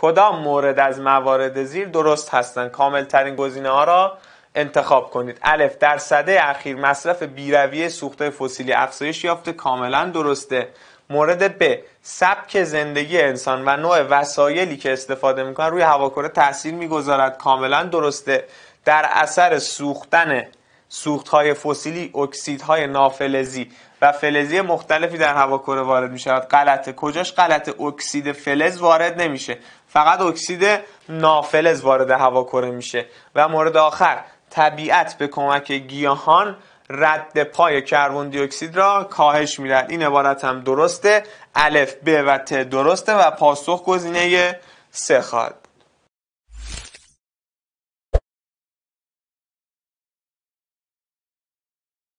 کدام مورد از موارد زیر درست هستند کامل ترین گزینه ها را انتخاب کنید الف در صده اخیر مصرف بیرویه سوخت فسیلی افزایش یافته کاملا درسته مورد ب سبک زندگی انسان و نوع وسایلی که استفاده میکنه روی هواکره تاثیر میگذارد کاملا درسته در اثر سوختن سوختهای فسیلی اکسیدهای نافلزی و فلزی مختلفی در هواکره وارد می شود کجاش غلط اکسید فلز وارد نمیشه فقط اکسید نافلز وارد هواکره میشه و مورد آخر طبیعت به کمک گیاهان رد پای کربن دی اکسید را کاهش میدهد این عبارت هم درسته الف ب و ت درسته و پاسخ گزینه سه خواهد